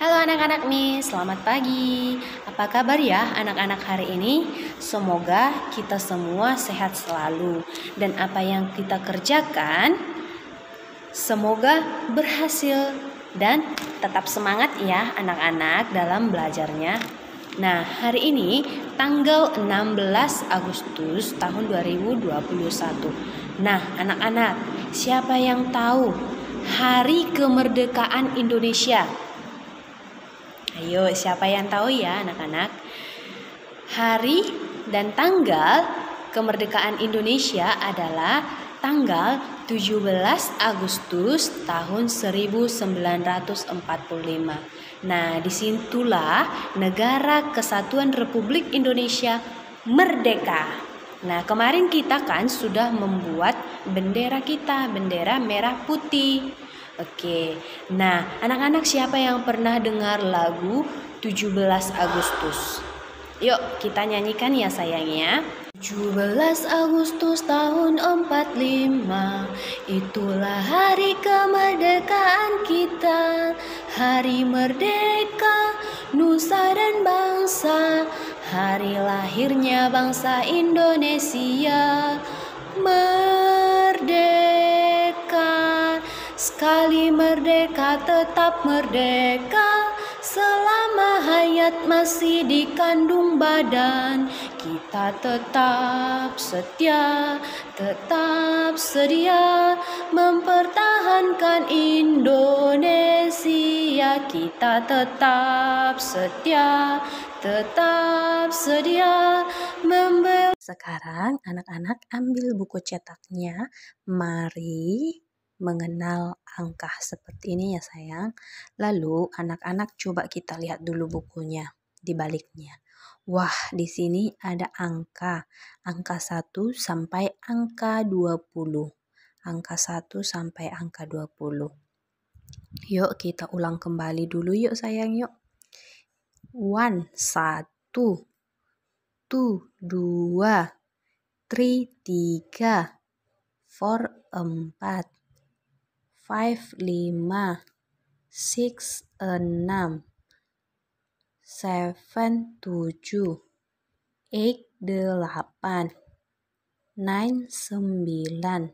Halo anak-anak nih, selamat pagi. Apa kabar ya anak-anak hari ini? Semoga kita semua sehat selalu dan apa yang kita kerjakan semoga berhasil dan tetap semangat ya anak-anak dalam belajarnya. Nah, hari ini tanggal 16 Agustus tahun 2021. Nah, anak-anak, siapa yang tahu hari kemerdekaan Indonesia? Ayo, siapa yang tahu ya anak-anak? Hari dan tanggal kemerdekaan Indonesia adalah tanggal 17 Agustus tahun 1945. Nah, disitulah negara kesatuan Republik Indonesia merdeka. Nah, kemarin kita kan sudah membuat bendera kita, bendera merah putih. Oke. Nah, anak-anak siapa yang pernah dengar lagu 17 Agustus? Yuk, kita nyanyikan ya sayangnya. 17 Agustus tahun 45 Itulah hari kemerdekaan kita Hari merdeka Nusa dan bangsa Hari lahirnya bangsa Indonesia Merdeka sekali merdeka tetap merdeka Selama hayat masih di kandung badan Kita tetap setia, tetap sedia Mempertahankan Indonesia Kita tetap setia, tetap sedia membeli. Sekarang anak-anak ambil buku cetaknya. Mari mengenal angka seperti ini ya sayang. Lalu anak-anak coba kita lihat dulu bukunya di baliknya. Wah, di sini ada angka. Angka 1 sampai angka 20. Angka 1 sampai angka 20. Yuk kita ulang kembali dulu yuk sayang yuk. 1 1 2 2 3 3 4 4 five lima six enam seven tujuh eight delapan nine sembilan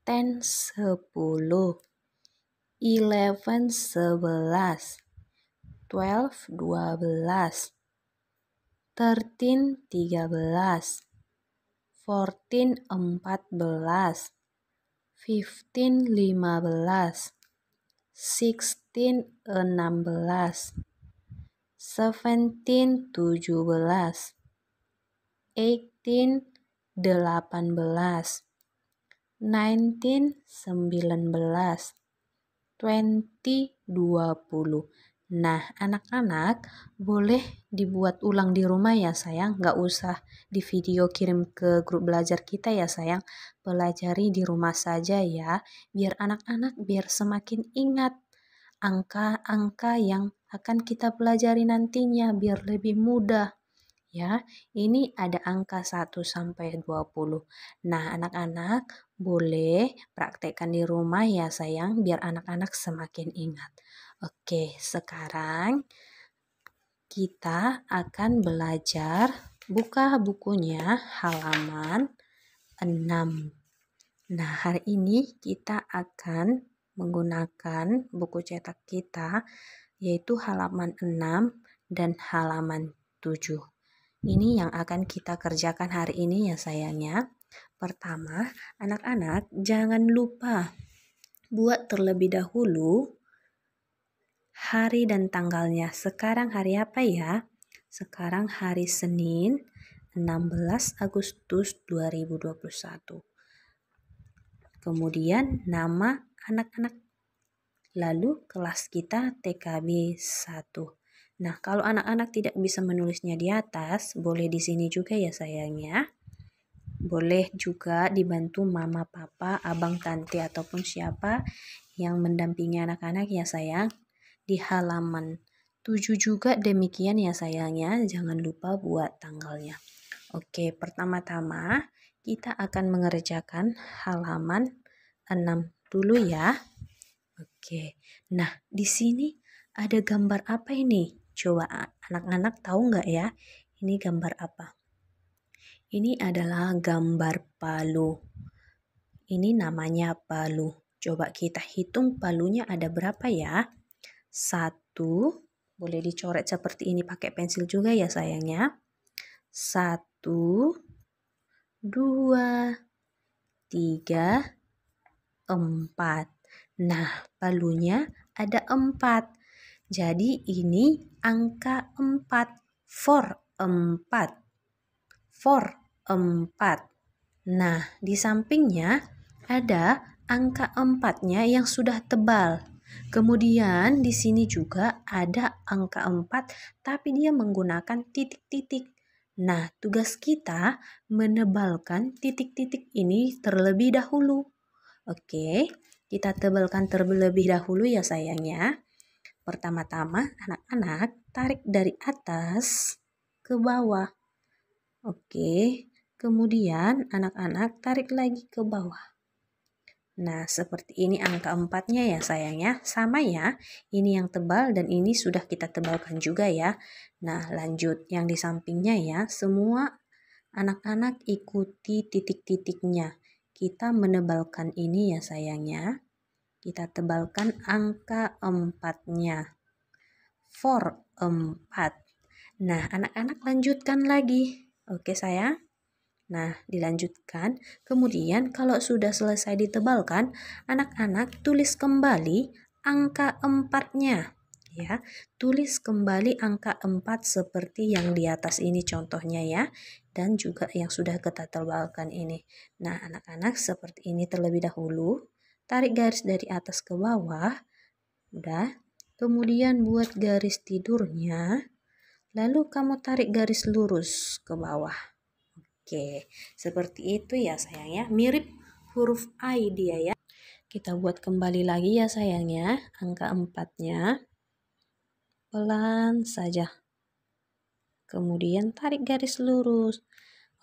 ten sepuluh eleven sebelas twelve dua belas thirteen tiga belas fourteen empat belas fifteen lima belas, sixteen enam belas, seventeen tujuh belas, eighteen delapan belas, nineteen sembilan belas, twenty dua puluh. Nah, anak-anak boleh dibuat ulang di rumah ya sayang, nggak usah di video kirim ke grup belajar kita ya sayang. Pelajari di rumah saja ya, biar anak-anak biar semakin ingat angka-angka yang akan kita pelajari nantinya biar lebih mudah. Ya, ini ada angka 1 sampai 20. Nah, anak-anak boleh praktekkan di rumah ya sayang biar anak-anak semakin ingat. Oke, sekarang kita akan belajar buka bukunya halaman 6. Nah, hari ini kita akan menggunakan buku cetak kita yaitu halaman 6 dan halaman 7. Ini yang akan kita kerjakan hari ini ya sayangnya. Pertama, anak-anak jangan lupa buat terlebih dahulu hari dan tanggalnya. Sekarang hari apa ya? Sekarang hari Senin 16 Agustus 2021. Kemudian nama anak-anak. Lalu kelas kita TKB 1. Nah, kalau anak-anak tidak bisa menulisnya di atas, boleh di sini juga ya sayangnya. Boleh juga dibantu mama, papa, abang, tante ataupun siapa yang mendampingi anak-anak ya sayang di halaman 7 juga demikian ya sayangnya, jangan lupa buat tanggalnya. Oke, pertama-tama kita akan mengerjakan halaman 6 dulu ya. Oke, nah di sini ada gambar apa ini? Coba anak-anak tahu nggak ya? Ini gambar apa? Ini adalah gambar palu. Ini namanya palu. Coba kita hitung palunya ada berapa ya? Satu, boleh dicoret seperti ini pakai pensil juga ya sayangnya. Satu, dua, tiga, empat. Nah, palunya ada empat. Jadi ini angka empat. For empat. For empat. Nah, di sampingnya ada angka empatnya yang sudah tebal. Kemudian di sini juga ada angka 4 tapi dia menggunakan titik-titik. Nah, tugas kita menebalkan titik-titik ini terlebih dahulu. Oke, kita tebalkan terlebih dahulu ya sayangnya. Pertama-tama, anak-anak tarik dari atas ke bawah. Oke, kemudian anak-anak tarik lagi ke bawah. Nah, seperti ini angka empatnya ya sayangnya Sama ya, ini yang tebal dan ini sudah kita tebalkan juga ya. Nah, lanjut yang di sampingnya ya, semua anak-anak ikuti titik-titiknya. Kita menebalkan ini ya sayangnya. Kita tebalkan angka empatnya. For empat. Nah, anak-anak lanjutkan lagi. Oke sayang. Nah, dilanjutkan. Kemudian kalau sudah selesai ditebalkan, anak-anak tulis kembali angka empatnya. Ya, tulis kembali angka empat seperti yang di atas ini contohnya ya dan juga yang sudah kita tebalkan ini. Nah, anak-anak seperti ini terlebih dahulu. Tarik garis dari atas ke bawah. Udah. Kemudian buat garis tidurnya. Lalu kamu tarik garis lurus ke bawah. Oke, seperti itu ya sayangnya. Mirip huruf I dia ya. Kita buat kembali lagi ya sayangnya. Angka empatnya. Pelan saja. Kemudian tarik garis lurus.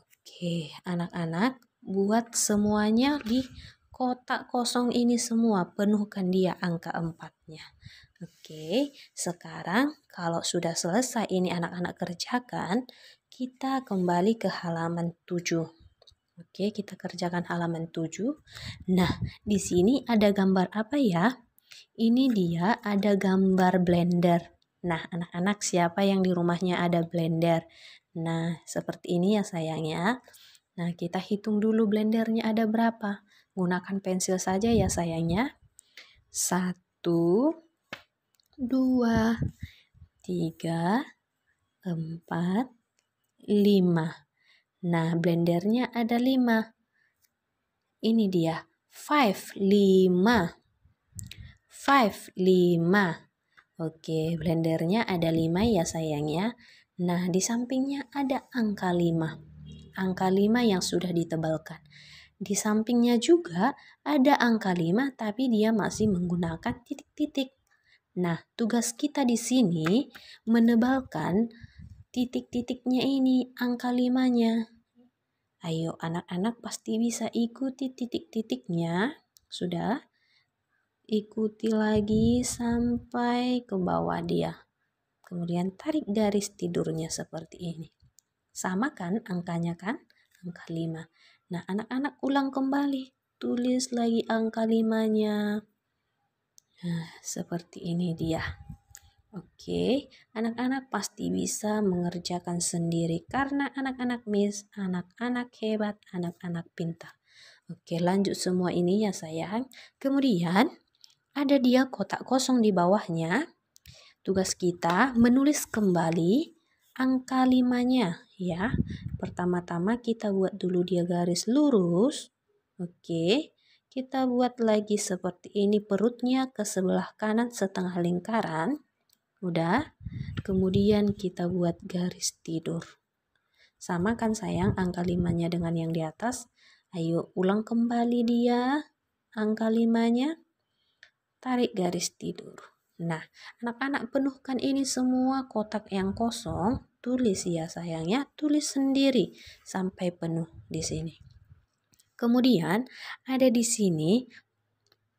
Oke, anak-anak buat semuanya di kotak kosong ini semua. Penuhkan dia angka empatnya. Oke, sekarang kalau sudah selesai ini anak-anak kerjakan, kita kembali ke halaman 7. Oke, kita kerjakan halaman 7. Nah, di sini ada gambar apa ya? Ini dia ada gambar blender. Nah, anak-anak siapa yang di rumahnya ada blender? Nah, seperti ini ya sayangnya. Nah, kita hitung dulu blendernya ada berapa. Gunakan pensil saja ya sayangnya. Satu, dua, tiga, empat, lima. Nah, blendernya ada lima. Ini dia, five, lima. Five, lima. Oke, blendernya ada lima ya sayangnya. Nah, di sampingnya ada angka lima. Angka lima yang sudah ditebalkan di sampingnya juga ada angka 5 tapi dia masih menggunakan titik-titik. Nah, tugas kita di sini menebalkan titik-titiknya ini, angka limanya. Ayo, anak-anak pasti bisa ikuti titik-titiknya. Sudah? Ikuti lagi sampai ke bawah dia. Kemudian tarik garis tidurnya seperti ini. Sama kan angkanya kan? Angka 5. Nah, anak-anak ulang kembali. Tulis lagi angka limanya Nah, seperti ini dia. Oke, anak-anak pasti bisa mengerjakan sendiri karena anak-anak miss, anak-anak hebat, anak-anak pintar. Oke, lanjut semua ini ya sayang. Kemudian, ada dia kotak kosong di bawahnya. Tugas kita menulis kembali angka limanya ya. Pertama-tama kita buat dulu dia garis lurus. Oke, kita buat lagi seperti ini perutnya ke sebelah kanan setengah lingkaran. Udah. Kemudian kita buat garis tidur. Sama kan sayang angka limanya dengan yang di atas. Ayo ulang kembali dia angka limanya. Tarik garis tidur. Nah, anak-anak penuhkan ini semua kotak yang kosong, tulis ya sayangnya, tulis sendiri sampai penuh di sini. Kemudian ada di sini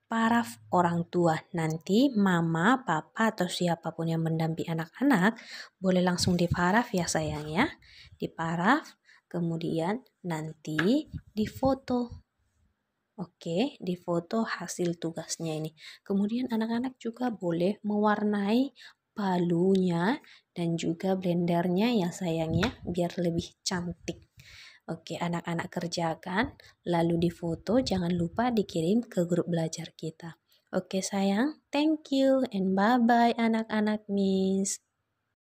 para orang tua nanti mama, papa atau siapapun yang mendampingi anak-anak boleh langsung di paraf ya sayang ya. Di paraf kemudian nanti difoto. Oke, difoto hasil tugasnya ini. Kemudian anak-anak juga boleh mewarnai palunya dan juga blendernya ya sayangnya biar lebih cantik. Oke, anak-anak kerjakan, lalu difoto, jangan lupa dikirim ke grup belajar kita. Oke sayang, thank you and bye-bye anak-anak miss.